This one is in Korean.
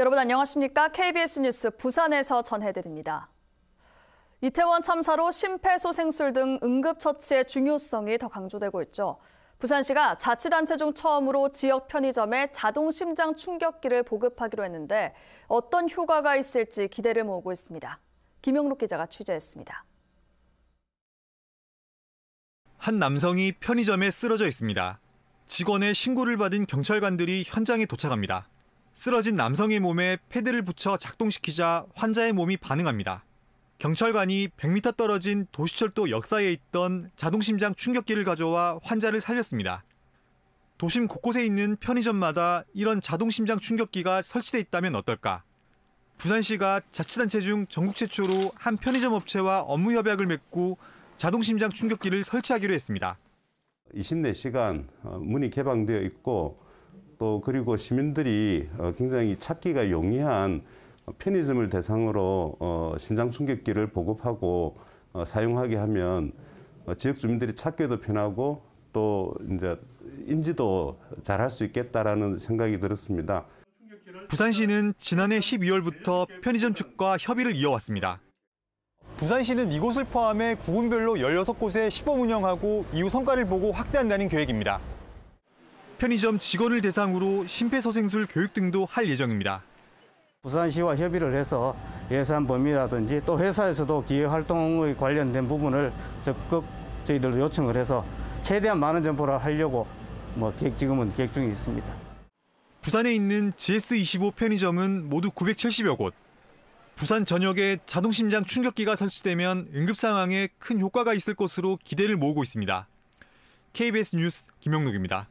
여러분 안녕하십니까? KBS 뉴스 부산에서 전해드립니다. 이태원 참사로 심폐소생술 등 응급처치의 중요성이 더 강조되고 있죠. 부산시가 자치단체 중 처음으로 지역 편의점에 자동 심장 충격기를 보급하기로 했는데 어떤 효과가 있을지 기대를 모으고 있습니다. 김영록 기자가 취재했습니다. 한 남성이 편의점에 쓰러져 있습니다. 직원의 신고를 받은 경찰관들이 현장에 도착합니다. 쓰러진 남성의 몸에 패드를 붙여 작동시키자 환자의 몸이 반응합니다. 경찰관이 100m 떨어진 도시철도 역사에 있던 자동심장 충격기를 가져와 환자를 살렸습니다. 도심 곳곳에 있는 편의점마다 이런 자동심장 충격기가 설치돼 있다면 어떨까? 부산시가 자치단체 중 전국 최초로 한 편의점 업체와 업무 협약을 맺고 자동심장 충격기를 설치하기로 했습니다. 24시간 어, 문이 개방되어 있고 또 그리고 시민들이 어, 굉장히 찾기가 용이한 편의점을 대상으로 어, 신장 충격기를 보급하고 어, 사용하게 하면 어, 지역 주민들이 찾기도 편하고 또 이제 인지도 잘할 수 있겠다라는 생각이 들었습니다. 부산시는 지난해 12월부터 편의점 측과 협의를 이어왔습니다. 부산시는 이곳을 포함해 구군별로 16곳에 시범 운영하고 이후 성과를 보고 확대한다는 계획입니다. 편의점 직원을 대상으로 심폐소생술 교육 등도 할 예정입니다. 부산시와 협의를 해서 예산 범위라든지 또 회사에서도 기회활동의 관련된 부분을 적극 저희들 요청을 해서 최대한 많은 정보를 하려고 뭐 계획 지금은 계획 중에 있습니다. 부산에 있는 GS25 편의점은 모두 970여 곳. 부산 전역에 자동심장 충격기가 설치되면 응급 상황에 큰 효과가 있을 것으로 기대를 모으고 있습니다. KBS 뉴스 김영록입니다.